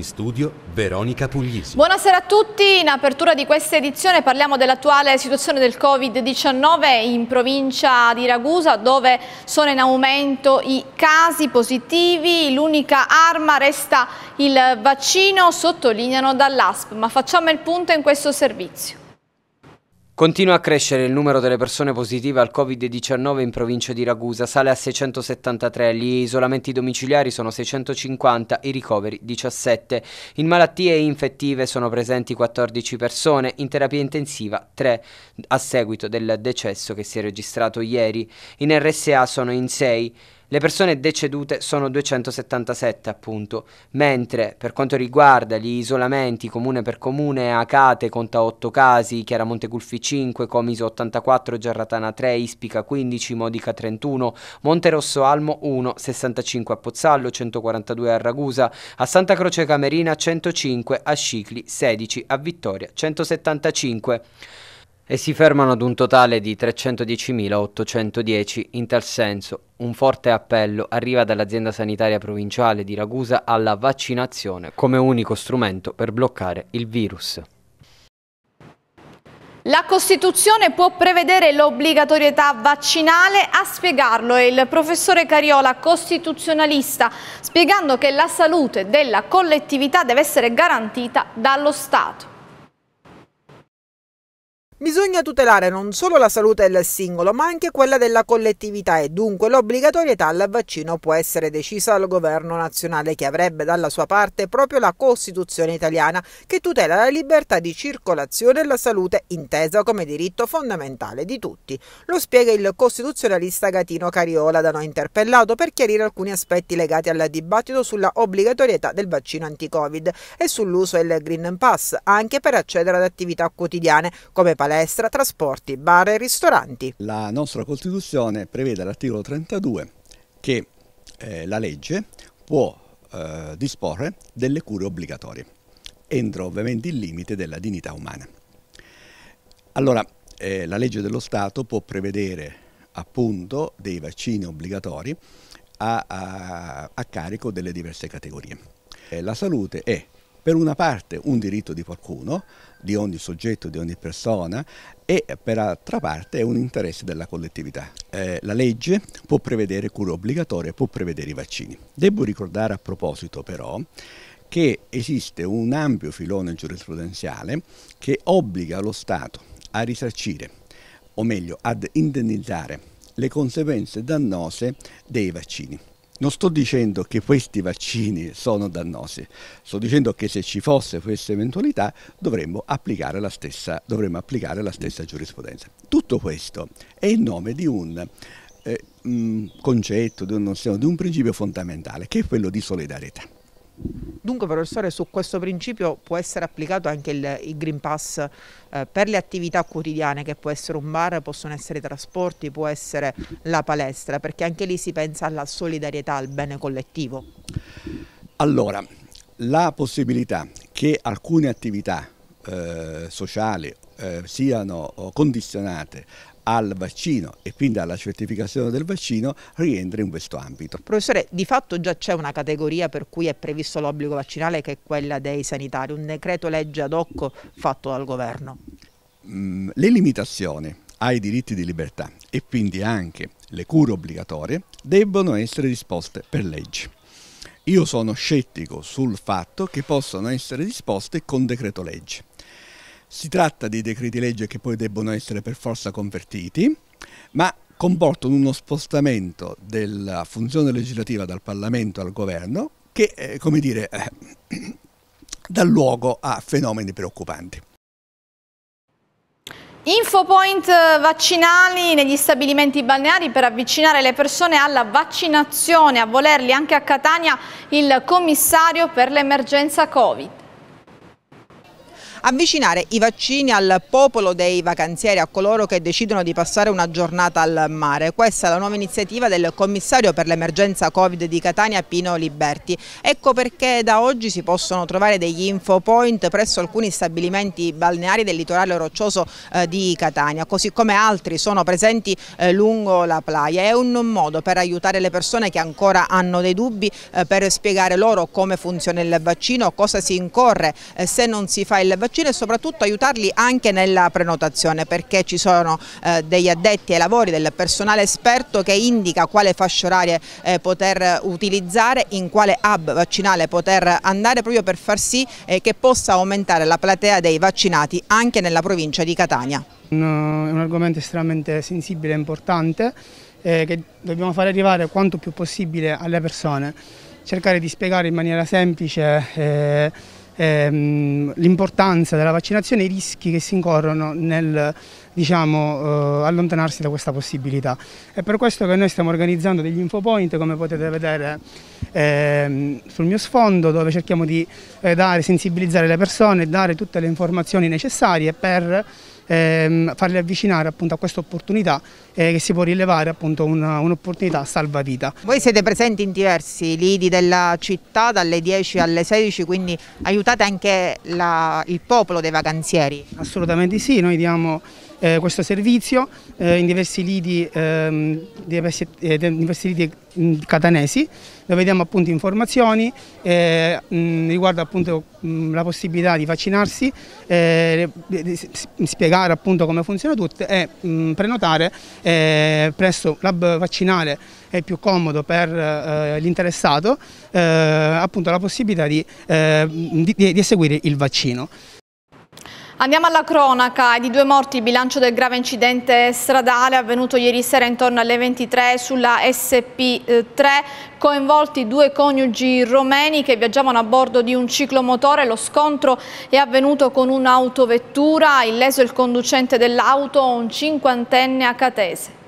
in studio Veronica Puglisi. Buonasera a tutti, in apertura di questa edizione parliamo dell'attuale situazione del Covid-19 in provincia di Ragusa dove sono in aumento i casi positivi, l'unica arma resta il vaccino, sottolineano dall'ASP, ma facciamo il punto in questo servizio. Continua a crescere il numero delle persone positive al Covid-19 in provincia di Ragusa, sale a 673, gli isolamenti domiciliari sono 650, i ricoveri 17. In malattie infettive sono presenti 14 persone, in terapia intensiva 3 a seguito del decesso che si è registrato ieri. In RSA sono in 6 le persone decedute sono 277 appunto, mentre per quanto riguarda gli isolamenti comune per comune, Acate conta 8 casi, Chiaramonte Gulfi 5, Comiso 84, Giarratana 3, Ispica 15, Modica 31, Monterosso Almo 1, 65 a Pozzallo, 142 a Ragusa, a Santa Croce Camerina 105, a Scicli 16, a Vittoria 175 e si fermano ad un totale di 310.810 in tal senso. Un forte appello arriva dall'azienda sanitaria provinciale di Ragusa alla vaccinazione come unico strumento per bloccare il virus. La Costituzione può prevedere l'obbligatorietà vaccinale, a spiegarlo è il professore Cariola, costituzionalista, spiegando che la salute della collettività deve essere garantita dallo Stato. Bisogna tutelare non solo la salute del singolo, ma anche quella della collettività e dunque l'obbligatorietà al vaccino può essere decisa dal governo nazionale che avrebbe dalla sua parte proprio la Costituzione italiana che tutela la libertà di circolazione e la salute intesa come diritto fondamentale di tutti. Lo spiega il costituzionalista Gatino Cariola da noi interpellato per chiarire alcuni aspetti legati al dibattito sulla obbligatorietà del vaccino anti-Covid e sull'uso del Green Pass anche per accedere ad attività quotidiane come palestra palestra, trasporti, bar e ristoranti. La nostra Costituzione prevede all'articolo 32 che eh, la legge può eh, disporre delle cure obbligatorie, entro ovviamente il limite della dignità umana. Allora, eh, la legge dello Stato può prevedere appunto dei vaccini obbligatori a, a, a carico delle diverse categorie. Eh, la salute è per una parte un diritto di qualcuno, di ogni soggetto, di ogni persona e per altra parte è un interesse della collettività. Eh, la legge può prevedere cure obbligatorie, può prevedere i vaccini. Devo ricordare a proposito però che esiste un ampio filone giurisprudenziale che obbliga lo Stato a risarcire, o meglio ad indennizzare, le conseguenze dannose dei vaccini. Non sto dicendo che questi vaccini sono dannosi, sto dicendo che se ci fosse questa eventualità dovremmo applicare la stessa, applicare la stessa giurisprudenza. Tutto questo è in nome di un eh, mh, mm, concetto, di un, di un principio fondamentale che è quello di solidarietà. Dunque professore su questo principio può essere applicato anche il, il Green Pass eh, per le attività quotidiane che può essere un bar, possono essere i trasporti, può essere la palestra perché anche lì si pensa alla solidarietà, al bene collettivo. Allora, la possibilità che alcune attività eh, sociali eh, siano condizionate al vaccino e quindi alla certificazione del vaccino rientra in questo ambito. Professore, di fatto già c'è una categoria per cui è previsto l'obbligo vaccinale che è quella dei sanitari, un decreto legge ad hoc fatto dal governo. Mm, le limitazioni ai diritti di libertà e quindi anche le cure obbligatorie debbono essere disposte per legge. Io sono scettico sul fatto che possano essere disposte con decreto legge si tratta di decreti legge che poi debbono essere per forza convertiti, ma comportano uno spostamento della funzione legislativa dal Parlamento al governo che, eh, come dire, eh, dà luogo a fenomeni preoccupanti. Infopoint vaccinali negli stabilimenti balneari per avvicinare le persone alla vaccinazione, a volerli anche a Catania il commissario per l'emergenza Covid. Avvicinare i vaccini al popolo dei vacanzieri, a coloro che decidono di passare una giornata al mare. Questa è la nuova iniziativa del commissario per l'emergenza Covid di Catania, Pino Liberti. Ecco perché da oggi si possono trovare degli info point presso alcuni stabilimenti balneari del litorale roccioso eh, di Catania, così come altri sono presenti eh, lungo la playa. È un modo per aiutare le persone che ancora hanno dei dubbi eh, per spiegare loro come funziona il vaccino, cosa si incorre se non si fa il vaccino vaccino e soprattutto aiutarli anche nella prenotazione perché ci sono eh, degli addetti ai lavori, del personale esperto che indica quale fascia oraria eh, poter utilizzare, in quale hub vaccinale poter andare proprio per far sì eh, che possa aumentare la platea dei vaccinati anche nella provincia di Catania. È eh, un argomento estremamente sensibile e importante eh, che dobbiamo far arrivare quanto più possibile alle persone, cercare di spiegare in maniera semplice eh, ehm, l'importanza della vaccinazione e i rischi che si incorrono nel diciamo, eh, allontanarsi da questa possibilità. È per questo che noi stiamo organizzando degli infopoint, come potete vedere ehm, sul mio sfondo, dove cerchiamo di eh, dare, sensibilizzare le persone, e dare tutte le informazioni necessarie per ehm, farli avvicinare appunto a questa opportunità eh, che si può rilevare appunto un'opportunità un salvavita. Voi siete presenti in diversi lidi della città dalle 10 alle 16 quindi aiutate anche la, il popolo dei vacanzieri? Assolutamente sì, noi diamo eh, questo servizio eh, in diversi lidi, ehm, diversi, eh, diversi lidi mm, catanesi dove vediamo appunto informazioni mh, eh, mm, riguardo appunto mh, mm, la possibilità di vaccinarsi, eh, spiegare appunto come funziona tutto e mh, prenotare eh, presso l'hub vaccinale è più comodo per l'interessato appunto la possibilità di, di, di eseguire il vaccino. Andiamo alla cronaca di due morti, il bilancio del grave incidente stradale avvenuto ieri sera intorno alle 23 sulla SP3, coinvolti due coniugi romeni che viaggiavano a bordo di un ciclomotore, lo scontro è avvenuto con un'autovettura, illeso il conducente dell'auto, un cinquantenne acatese.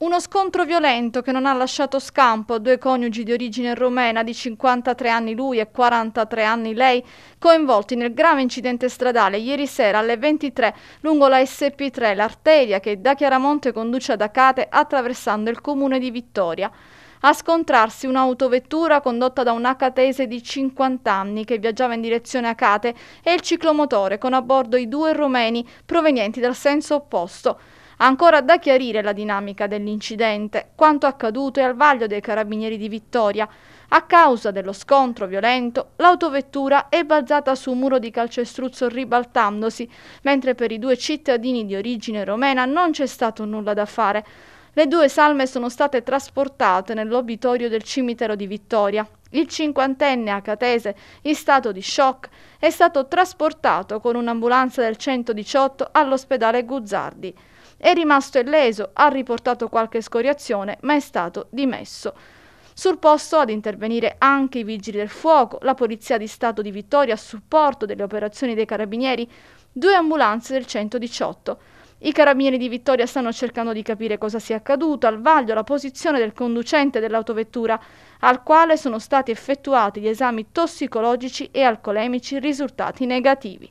Uno scontro violento che non ha lasciato scampo a due coniugi di origine romena di 53 anni lui e 43 anni lei, coinvolti nel grave incidente stradale ieri sera alle 23 lungo la SP3, l'arteria che da Chiaramonte conduce ad Acate attraversando il comune di Vittoria a scontrarsi un'autovettura condotta da un acatese di 50 anni che viaggiava in direzione Acate e il ciclomotore con a bordo i due romeni provenienti dal senso opposto. Ancora da chiarire la dinamica dell'incidente, quanto accaduto è al vaglio dei carabinieri di Vittoria. A causa dello scontro violento, l'autovettura è balzata su un muro di calcestruzzo ribaltandosi, mentre per i due cittadini di origine romena non c'è stato nulla da fare. Le due salme sono state trasportate nell'obitorio del cimitero di Vittoria. Il cinquantenne a Catese, in stato di shock, è stato trasportato con un'ambulanza del 118 all'ospedale Guzzardi. È rimasto illeso, ha riportato qualche scoriazione, ma è stato dimesso. Sul posto ad intervenire anche i vigili del fuoco, la Polizia di Stato di Vittoria a supporto delle operazioni dei carabinieri, due ambulanze del 118. I carabinieri di Vittoria stanno cercando di capire cosa sia accaduto, al vaglio la posizione del conducente dell'autovettura, al quale sono stati effettuati gli esami tossicologici e alcolemici risultati negativi.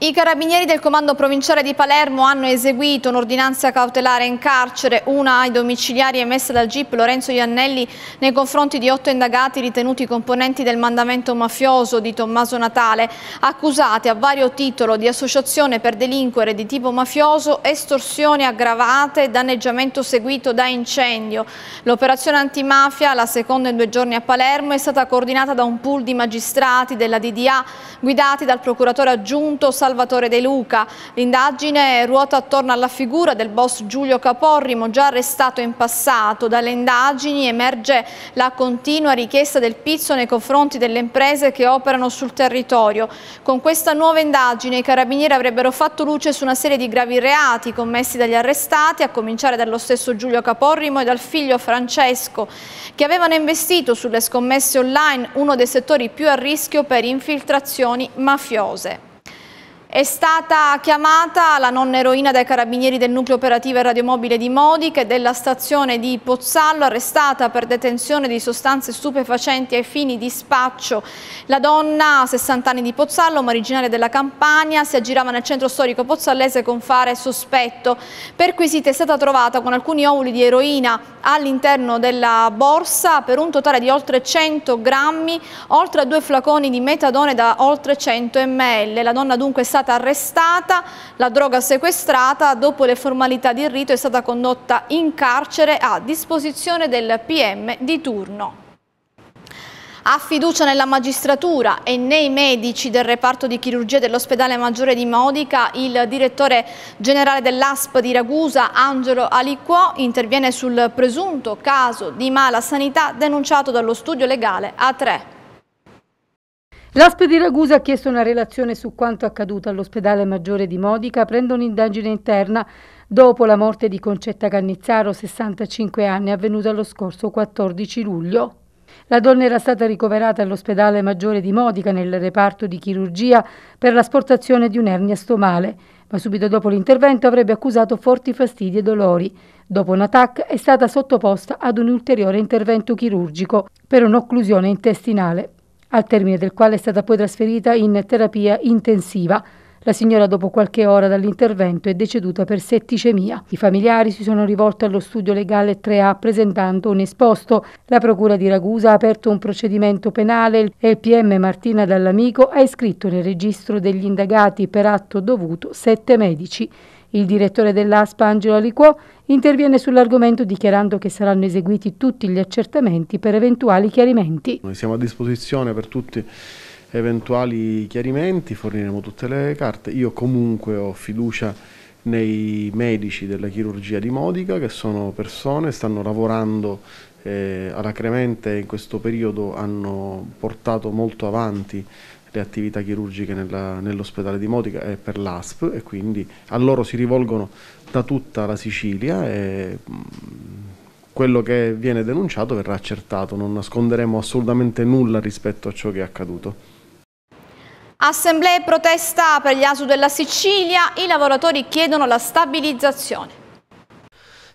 I carabinieri del comando provinciale di Palermo hanno eseguito un'ordinanza cautelare in carcere, una ai domiciliari emessa dal GIP Lorenzo Iannelli nei confronti di otto indagati ritenuti componenti del mandamento mafioso di Tommaso Natale, accusati a vario titolo di associazione per delinquere di tipo mafioso, estorsioni aggravate e danneggiamento seguito da incendio. L'operazione antimafia, la seconda in due giorni a Palermo, è stata coordinata da un pool di magistrati della DDA guidati dal procuratore aggiunto Salvatore Salvatore De Luca. L'indagine ruota attorno alla figura del boss Giulio Caporrimo, già arrestato in passato. Dalle indagini emerge la continua richiesta del Pizzo nei confronti delle imprese che operano sul territorio. Con questa nuova indagine i carabinieri avrebbero fatto luce su una serie di gravi reati commessi dagli arrestati, a cominciare dallo stesso Giulio Caporrimo e dal figlio Francesco, che avevano investito sulle scommesse online uno dei settori più a rischio per infiltrazioni mafiose. È stata chiamata la nonna eroina dai carabinieri del nucleo operativo e radiomobile di Modica e della stazione di Pozzallo, arrestata per detenzione di sostanze stupefacenti ai fini di spaccio. La donna, 60 anni di Pozzallo, ma originaria della Campania, si aggirava nel centro storico pozzallese con fare sospetto. Perquisita è stata trovata con alcuni ovuli di eroina all'interno della borsa per un totale di oltre 100 grammi, oltre a due flaconi di metadone da oltre 100 ml. La donna dunque è stata stata arrestata, la droga sequestrata, dopo le formalità di rito è stata condotta in carcere a disposizione del PM di turno ha fiducia nella magistratura e nei medici del reparto di chirurgia dell'ospedale maggiore di Modica, il direttore generale dell'ASP di Ragusa, Angelo Aliquò, interviene sul presunto caso di mala sanità denunciato dallo studio legale A3. L'ASP di Ragusa ha chiesto una relazione su quanto accaduto all'ospedale maggiore di Modica, aprendo un'indagine interna dopo la morte di Concetta Cannizzaro, 65 anni, avvenuta lo scorso 14 luglio. La donna era stata ricoverata all'ospedale maggiore di Modica nel reparto di chirurgia per l'asportazione di un'ernia stomale, ma subito dopo l'intervento avrebbe accusato forti fastidi e dolori. Dopo un attacco è stata sottoposta ad un ulteriore intervento chirurgico per un'occlusione intestinale al termine del quale è stata poi trasferita in terapia intensiva. La signora dopo qualche ora dall'intervento è deceduta per setticemia. I familiari si sono rivolti allo studio legale 3A presentando un esposto. La procura di Ragusa ha aperto un procedimento penale e il PM Martina Dall'Amico ha iscritto nel registro degli indagati per atto dovuto sette medici. Il direttore dell'ASPA Angelo Aliquò interviene sull'argomento dichiarando che saranno eseguiti tutti gli accertamenti per eventuali chiarimenti. Noi siamo a disposizione per tutti eventuali chiarimenti, forniremo tutte le carte. Io comunque ho fiducia nei medici della chirurgia di Modica che sono persone, stanno lavorando eh, alla Cremente in questo periodo hanno portato molto avanti le attività chirurgiche nella, nell'ospedale di Modica e per l'ASP e quindi a loro si rivolgono da tutta la Sicilia e mm, quello che viene denunciato verrà accertato, non nasconderemo assolutamente nulla rispetto a ciò che è accaduto. Assemblea e protesta per gli ASU della Sicilia, i lavoratori chiedono la stabilizzazione.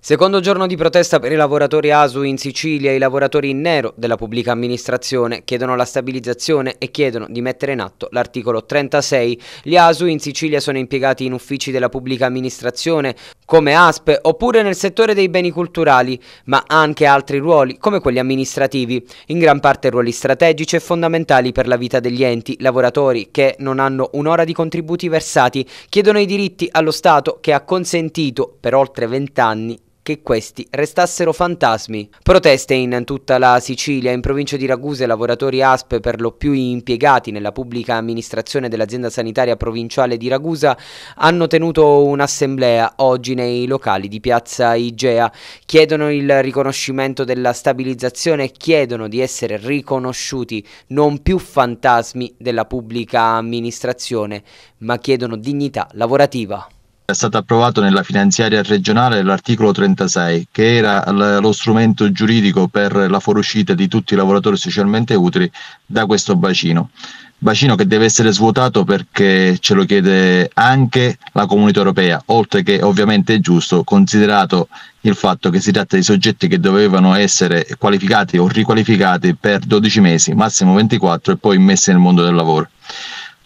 Secondo giorno di protesta per i lavoratori ASU in Sicilia, i lavoratori in nero della pubblica amministrazione chiedono la stabilizzazione e chiedono di mettere in atto l'articolo 36. Gli ASU in Sicilia sono impiegati in uffici della pubblica amministrazione come ASP oppure nel settore dei beni culturali, ma anche altri ruoli come quelli amministrativi, in gran parte ruoli strategici e fondamentali per la vita degli enti, lavoratori che non hanno un'ora di contributi versati, chiedono i diritti allo Stato che ha consentito per oltre 20 vent'anni che questi restassero fantasmi. Proteste in tutta la Sicilia, in provincia di Ragusa i lavoratori ASP per lo più impiegati nella pubblica amministrazione dell'azienda sanitaria provinciale di Ragusa hanno tenuto un'assemblea oggi nei locali di piazza Igea. Chiedono il riconoscimento della stabilizzazione e chiedono di essere riconosciuti non più fantasmi della pubblica amministrazione ma chiedono dignità lavorativa è stato approvato nella finanziaria regionale l'articolo 36, che era lo strumento giuridico per la fuoriuscita di tutti i lavoratori socialmente utili da questo bacino. Bacino che deve essere svuotato perché ce lo chiede anche la comunità europea, oltre che ovviamente è giusto considerato il fatto che si tratta di soggetti che dovevano essere qualificati o riqualificati per 12 mesi, massimo 24 e poi immessi nel mondo del lavoro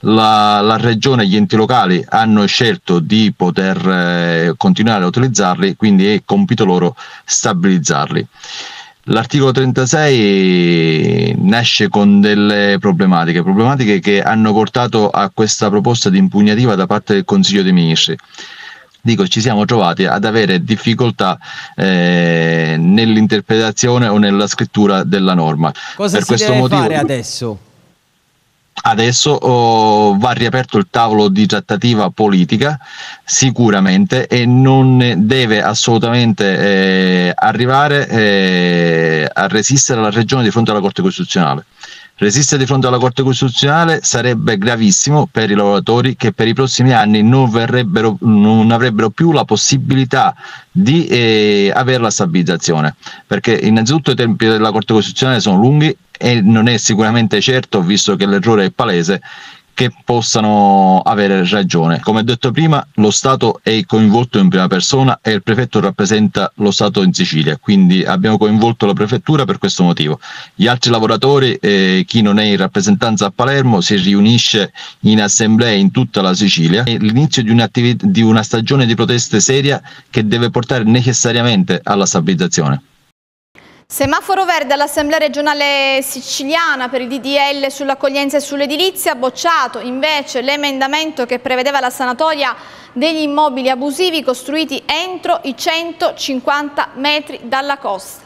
la, la, regione e gli enti locali hanno scelto di poter eh, continuare a utilizzarli, quindi è compito loro stabilizzarli. L'articolo 36 nasce con delle problematiche, problematiche che hanno portato a questa proposta di impugnativa da parte del Consiglio dei Ministri. Dico, ci siamo trovati ad avere difficoltà eh, nell'interpretazione o nella scrittura della norma. Cosa per si questo deve motivo, fare adesso? Adesso oh, va riaperto il tavolo di trattativa politica sicuramente e non deve assolutamente eh, arrivare eh, a resistere la Regione di fronte alla Corte Costituzionale. Resistere di fronte alla Corte Costituzionale sarebbe gravissimo per i lavoratori che per i prossimi anni non, non avrebbero più la possibilità di eh, avere la stabilizzazione, perché innanzitutto i tempi della Corte Costituzionale sono lunghi e non è sicuramente certo, visto che l'errore è palese, che possano avere ragione. Come detto prima, lo Stato è coinvolto in prima persona e il prefetto rappresenta lo Stato in Sicilia, quindi abbiamo coinvolto la prefettura per questo motivo. Gli altri lavoratori, eh, chi non è in rappresentanza a Palermo, si riunisce in assemblee in tutta la Sicilia. È l'inizio di, di una stagione di proteste seria che deve portare necessariamente alla stabilizzazione. Semaforo verde all'Assemblea regionale siciliana per il DDL sull'accoglienza e sull'edilizia, bocciato invece l'emendamento che prevedeva la sanatoria degli immobili abusivi costruiti entro i 150 metri dalla costa.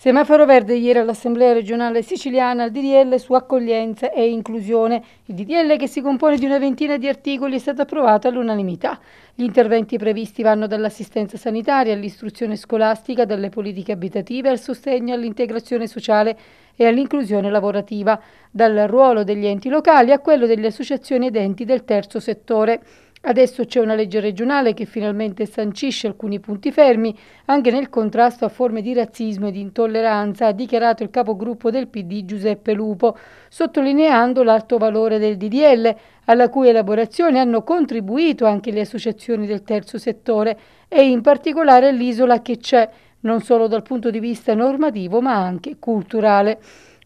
Semaforo verde ieri all'Assemblea regionale siciliana il DDL su accoglienza e inclusione. Il DDL che si compone di una ventina di articoli è stato approvato all'unanimità. Gli interventi previsti vanno dall'assistenza sanitaria all'istruzione scolastica, dalle politiche abitative al sostegno all'integrazione sociale e all'inclusione lavorativa, dal ruolo degli enti locali a quello delle associazioni ed enti del terzo settore. Adesso c'è una legge regionale che finalmente sancisce alcuni punti fermi anche nel contrasto a forme di razzismo e di intolleranza, ha dichiarato il capogruppo del PD Giuseppe Lupo, sottolineando l'alto valore del DDL, alla cui elaborazione hanno contribuito anche le associazioni del terzo settore e in particolare l'isola che c'è, non solo dal punto di vista normativo ma anche culturale.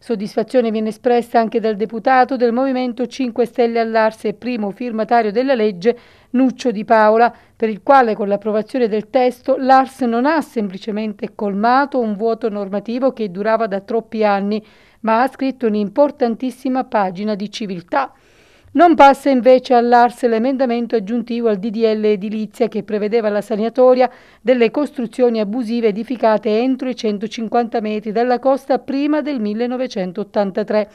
Soddisfazione viene espressa anche dal deputato del Movimento 5 Stelle all'Arse e primo firmatario della legge Nuccio Di Paola, per il quale con l'approvazione del testo l'Ars non ha semplicemente colmato un vuoto normativo che durava da troppi anni, ma ha scritto un'importantissima pagina di civiltà. Non passa invece all'ARS l'emendamento aggiuntivo al DDL edilizia che prevedeva la sanatoria delle costruzioni abusive edificate entro i 150 metri dalla costa prima del 1983.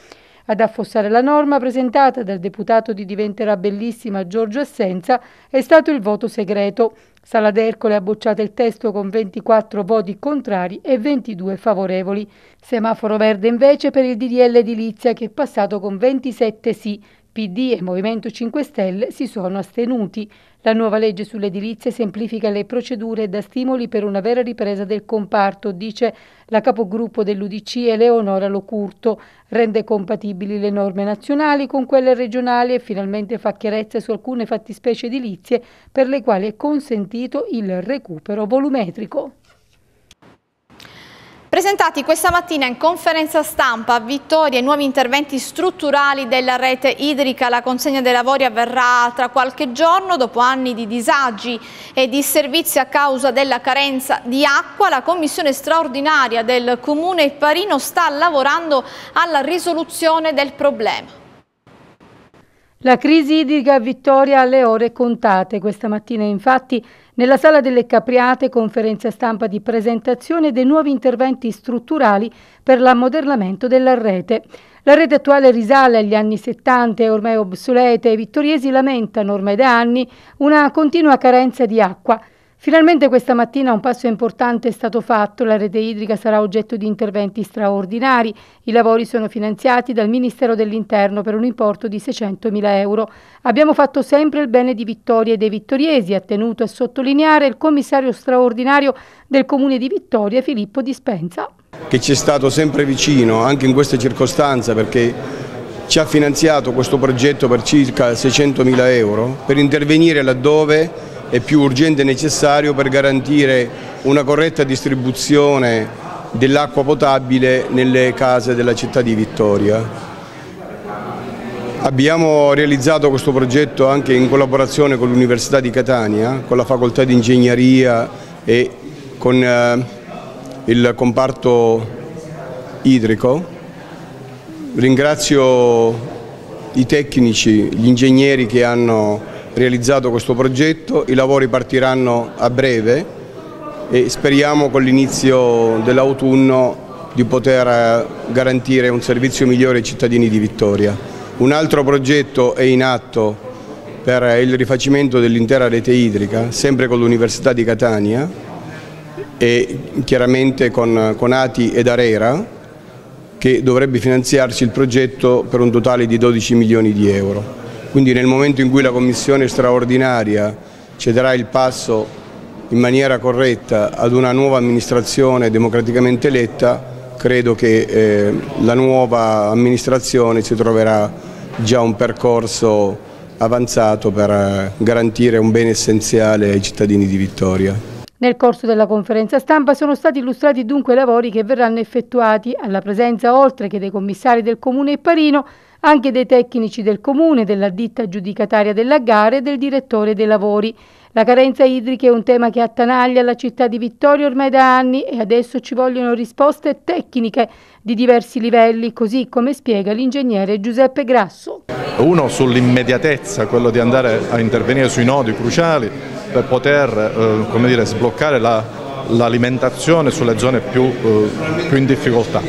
Ad affossare la norma presentata dal deputato di Diventerà Bellissima Giorgio Assenza è stato il voto segreto. Sala d'Ercole ha bocciato il testo con 24 voti contrari e 22 favorevoli. Semaforo verde invece per il DDL edilizia che è passato con 27 sì, PD e Movimento 5 Stelle si sono astenuti. La nuova legge sull'edilizia semplifica le procedure e dà stimoli per una vera ripresa del comparto, dice la capogruppo dell'Udc Eleonora Locurto. Rende compatibili le norme nazionali con quelle regionali e finalmente fa chiarezza su alcune fattispecie edilizie per le quali è consentito il recupero volumetrico. Presentati questa mattina in conferenza stampa a Vittoria i nuovi interventi strutturali della rete idrica, la consegna dei lavori avverrà tra qualche giorno dopo anni di disagi e disservizi a causa della carenza di acqua. La commissione straordinaria del comune Parino sta lavorando alla risoluzione del problema. La crisi idrica Vittoria alle ore contate. Questa mattina infatti nella sala delle Capriate conferenza stampa di presentazione dei nuovi interventi strutturali per l'ammodernamento della rete. La rete attuale risale agli anni 70 e ormai obsoleta e i vittoriesi lamentano ormai da anni una continua carenza di acqua. Finalmente questa mattina un passo importante è stato fatto, la rete idrica sarà oggetto di interventi straordinari, i lavori sono finanziati dal Ministero dell'Interno per un importo di 600.000 euro. Abbiamo fatto sempre il bene di Vittoria e dei vittoriesi, ha tenuto a sottolineare il commissario straordinario del Comune di Vittoria, Filippo Dispenza. Che ci è stato sempre vicino, anche in queste circostanze, perché ci ha finanziato questo progetto per circa 600.000 euro per intervenire laddove è più urgente e necessario per garantire una corretta distribuzione dell'acqua potabile nelle case della città di Vittoria. Abbiamo realizzato questo progetto anche in collaborazione con l'Università di Catania, con la Facoltà di Ingegneria e con eh, il comparto idrico. Ringrazio i tecnici, gli ingegneri che hanno realizzato questo progetto, i lavori partiranno a breve e speriamo con l'inizio dell'autunno di poter eh, garantire un servizio migliore ai cittadini di Vittoria. Un altro progetto è in atto per il rifacimento dell'intera rete idrica, sempre con l'Università di Catania e chiaramente con, con ATI ed Arera, che dovrebbe finanziarsi il progetto per un totale di 12 milioni di euro. Quindi nel momento in cui la Commissione straordinaria cederà il passo in maniera corretta ad una nuova amministrazione democraticamente eletta, credo che eh, la nuova amministrazione si troverà già un percorso avanzato per eh, garantire un bene essenziale ai cittadini di Vittoria. Nel corso della conferenza stampa sono stati illustrati dunque i lavori che verranno effettuati alla presenza, oltre che dei commissari del Comune e Parino, anche dei tecnici del comune, della ditta giudicataria della gara e del direttore dei lavori. La carenza idrica è un tema che attanaglia la città di Vittorio ormai da anni e adesso ci vogliono risposte tecniche di diversi livelli, così come spiega l'ingegnere Giuseppe Grasso. Uno sull'immediatezza, quello di andare a intervenire sui nodi cruciali per poter eh, dire, sbloccare l'alimentazione la, sulle zone più, eh, più in difficoltà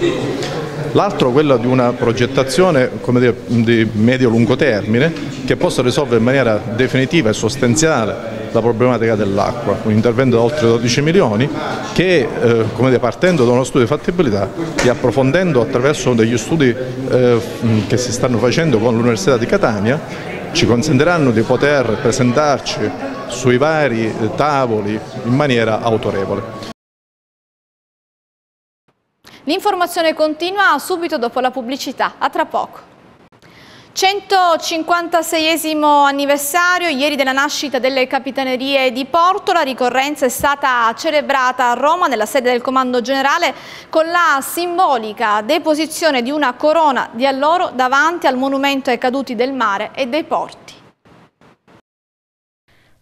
l'altro quello di una progettazione dire, di medio-lungo termine che possa risolvere in maniera definitiva e sostanziale la problematica dell'acqua, un intervento da oltre 12 milioni che eh, dire, partendo da uno studio di fattibilità e approfondendo attraverso degli studi eh, che si stanno facendo con l'Università di Catania ci consentiranno di poter presentarci sui vari eh, tavoli in maniera autorevole. L'informazione continua subito dopo la pubblicità. A tra poco. 156 anniversario ieri della nascita delle Capitanerie di Porto, la ricorrenza è stata celebrata a Roma nella sede del Comando Generale con la simbolica deposizione di una corona di alloro davanti al monumento ai caduti del mare e dei porti.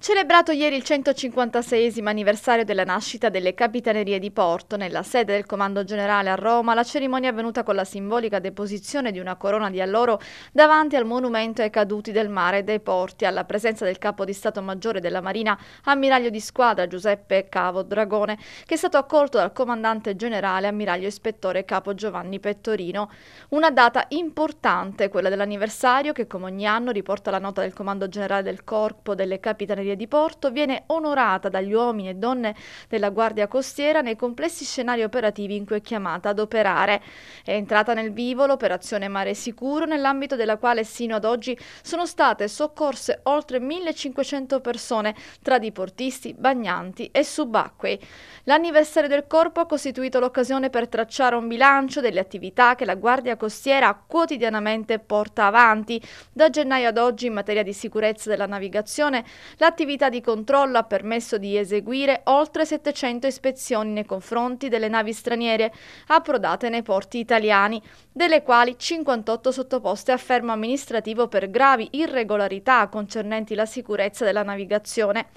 Celebrato ieri il 156 anniversario della nascita delle Capitanerie di Porto, nella sede del Comando Generale a Roma, la cerimonia è avvenuta con la simbolica deposizione di una corona di alloro davanti al monumento ai caduti del mare e dei porti, alla presenza del Capo di Stato Maggiore della Marina, ammiraglio di squadra Giuseppe Cavo Dragone, che è stato accolto dal Comandante Generale, ammiraglio ispettore Capo Giovanni Pettorino. Una data importante, quella dell'anniversario, che come ogni anno riporta la nota del Comando Generale del Corpo delle Capitanerie Maria di Porto, viene onorata dagli uomini e donne della Guardia Costiera nei complessi scenari operativi in cui è chiamata ad operare. È entrata nel vivo l'operazione Mare Sicuro, nell'ambito della quale sino ad oggi sono state soccorse oltre 1500 persone tra diportisti, bagnanti e subacquei. L'anniversario del corpo ha costituito l'occasione per tracciare un bilancio delle attività che la Guardia Costiera quotidianamente porta avanti. Da gennaio ad oggi in materia di sicurezza della navigazione, la L'attività di controllo ha permesso di eseguire oltre 700 ispezioni nei confronti delle navi straniere approdate nei porti italiani, delle quali 58 sottoposte a fermo amministrativo per gravi irregolarità concernenti la sicurezza della navigazione.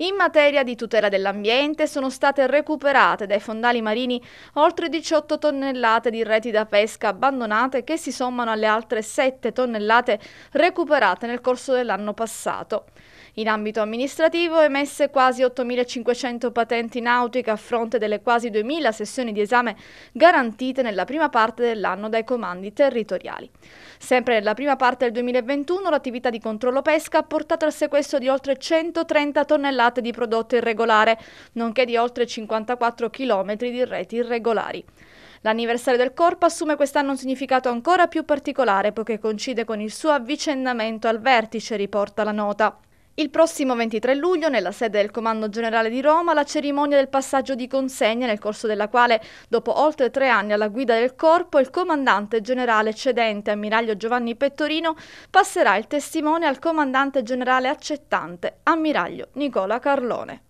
In materia di tutela dell'ambiente sono state recuperate dai fondali marini oltre 18 tonnellate di reti da pesca abbandonate che si sommano alle altre 7 tonnellate recuperate nel corso dell'anno passato. In ambito amministrativo emesse quasi 8.500 patenti nautiche a fronte delle quasi 2.000 sessioni di esame garantite nella prima parte dell'anno dai comandi territoriali. Sempre nella prima parte del 2021 l'attività di controllo pesca ha portato al sequestro di oltre 130 tonnellate di prodotto irregolare, nonché di oltre 54 km di reti irregolari. L'anniversario del corpo assume quest'anno un significato ancora più particolare poiché coincide con il suo avvicendamento al vertice, riporta la nota. Il prossimo 23 luglio, nella sede del Comando Generale di Roma, la cerimonia del passaggio di consegna, nel corso della quale, dopo oltre tre anni alla guida del corpo, il comandante generale cedente, ammiraglio Giovanni Pettorino, passerà il testimone al comandante generale accettante, ammiraglio Nicola Carlone.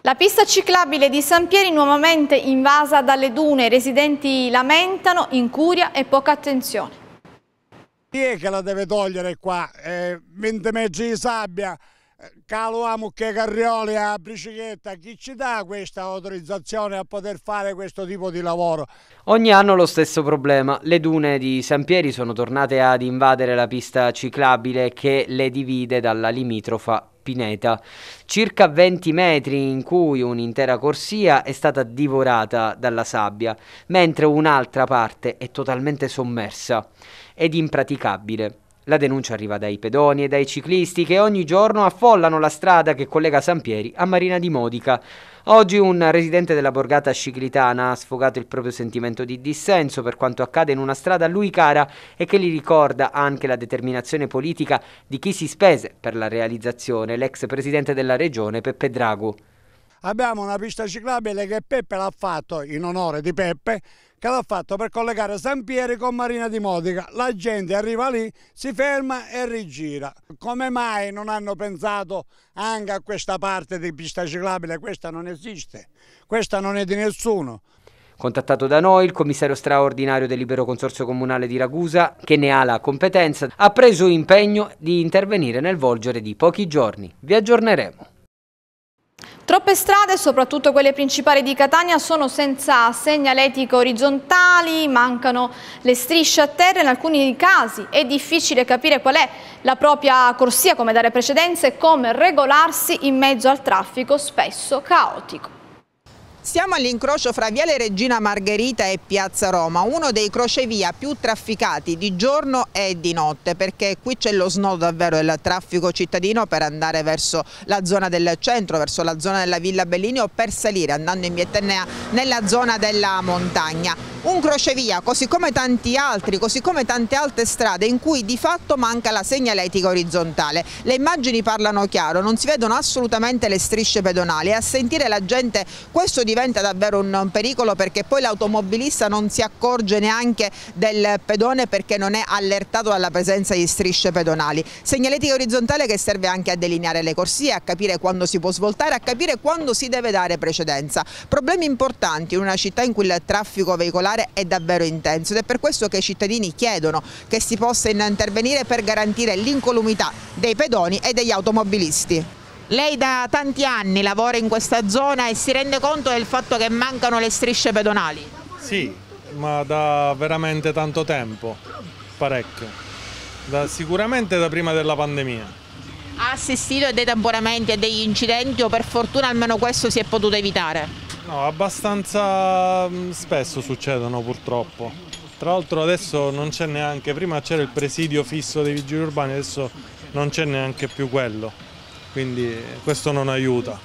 La pista ciclabile di San Pieri nuovamente invasa dalle dune, i residenti lamentano incuria e poca attenzione. Chi è che la deve togliere qua? Eh, 20 metri di sabbia, eh, calo a mucche carrioli, a bicicletta, chi ci dà questa autorizzazione a poter fare questo tipo di lavoro? Ogni anno lo stesso problema, le dune di San Pieri sono tornate ad invadere la pista ciclabile che le divide dalla limitrofa Pineta, circa 20 metri in cui un'intera corsia è stata divorata dalla sabbia, mentre un'altra parte è totalmente sommersa ed impraticabile. La denuncia arriva dai pedoni e dai ciclisti che ogni giorno affollano la strada che collega San Pieri a Marina di Modica. Oggi un residente della borgata sciclitana ha sfogato il proprio sentimento di dissenso per quanto accade in una strada a lui cara e che gli ricorda anche la determinazione politica di chi si spese per la realizzazione, l'ex presidente della regione Peppe Drago. Abbiamo una pista ciclabile che Peppe l'ha fatto in onore di Peppe che l'ha fatto per collegare San Pieri con Marina di Modica. La gente arriva lì, si ferma e rigira. Come mai non hanno pensato anche a questa parte di pista ciclabile? Questa non esiste, questa non è di nessuno. Contattato da noi, il commissario straordinario del Libero Consorzio Comunale di Ragusa, che ne ha la competenza, ha preso impegno di intervenire nel volgere di pochi giorni. Vi aggiorneremo. Troppe strade, soprattutto quelle principali di Catania, sono senza segnaletica orizzontali, mancano le strisce a terra, in alcuni casi è difficile capire qual è la propria corsia, come dare precedenza e come regolarsi in mezzo al traffico spesso caotico. Siamo all'incrocio fra Viale Regina Margherita e Piazza Roma, uno dei crocevia più trafficati di giorno e di notte, perché qui c'è lo snodo davvero del traffico cittadino per andare verso la zona del centro, verso la zona della Villa Bellini o per salire andando in Vietnea nella zona della montagna. Un crocevia, così come tanti altri, così come tante altre strade, in cui di fatto manca la segnaletica orizzontale. Le immagini parlano chiaro, non si vedono assolutamente le strisce pedonali e a sentire la gente questo di diventa davvero un pericolo perché poi l'automobilista non si accorge neanche del pedone perché non è allertato dalla presenza di strisce pedonali. Segnaletica orizzontale che serve anche a delineare le corsie, a capire quando si può svoltare, a capire quando si deve dare precedenza. Problemi importanti in una città in cui il traffico veicolare è davvero intenso ed è per questo che i cittadini chiedono che si possa intervenire per garantire l'incolumità dei pedoni e degli automobilisti. Lei da tanti anni lavora in questa zona e si rende conto del fatto che mancano le strisce pedonali? Sì, ma da veramente tanto tempo, parecchio. Da, sicuramente da prima della pandemia. Ha assistito a dei temporamenti, a degli incidenti o per fortuna almeno questo si è potuto evitare? No, abbastanza mm, spesso succedono purtroppo. Tra l'altro adesso non c'è neanche, prima c'era il presidio fisso dei vigili urbani, adesso non c'è neanche più quello quindi questo non aiuta.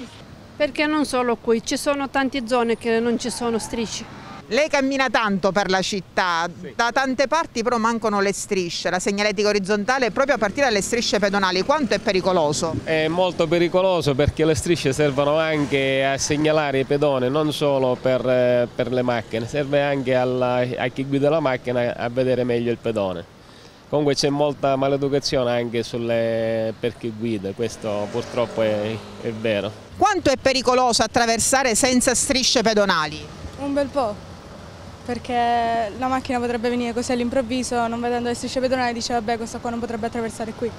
Perché non solo qui, ci sono tante zone che non ci sono strisce. Lei cammina tanto per la città, sì. da tante parti però mancano le strisce, la segnaletica orizzontale proprio a partire dalle strisce pedonali, quanto è pericoloso? È molto pericoloso perché le strisce servono anche a segnalare i pedoni, non solo per, eh, per le macchine, serve anche alla, a chi guida la macchina a vedere meglio il pedone. Comunque c'è molta maleducazione anche sulle... per chi guida, questo purtroppo è, è vero. Quanto è pericoloso attraversare senza strisce pedonali? Un bel po', perché la macchina potrebbe venire così all'improvviso, non vedendo le strisce pedonali dice vabbè questa qua non potrebbe attraversare qui.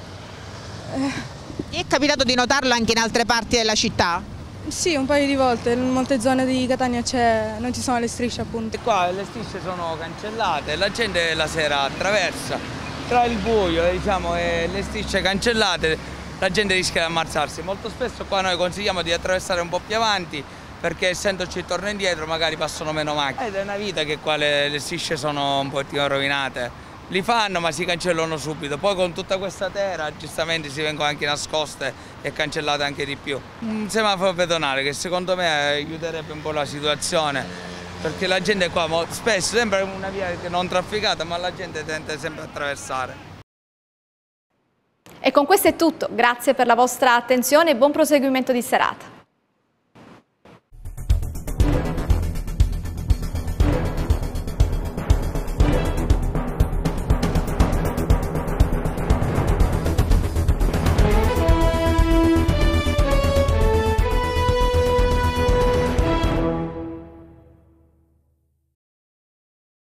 Ti eh. è capitato di notarlo anche in altre parti della città? Sì, un paio di volte, in molte zone di Catania non ci sono le strisce appunto. E qua le strisce sono cancellate, la gente la sera attraversa, tra il buio eh, diciamo, e le strisce cancellate la gente rischia di ammazzarsi. Molto spesso qua noi consigliamo di attraversare un po' più avanti perché essendoci torno indietro magari passano meno macchine. Ed è una vita che qua le, le strisce sono un po' rovinate. Li fanno ma si cancellano subito, poi con tutta questa terra giustamente si vengono anche nascoste e cancellate anche di più. Un semaforo pedonale che secondo me aiuterebbe un po' la situazione perché la gente qua spesso sembra una via non trafficata ma la gente tende sempre a attraversare. E con questo è tutto, grazie per la vostra attenzione e buon proseguimento di serata.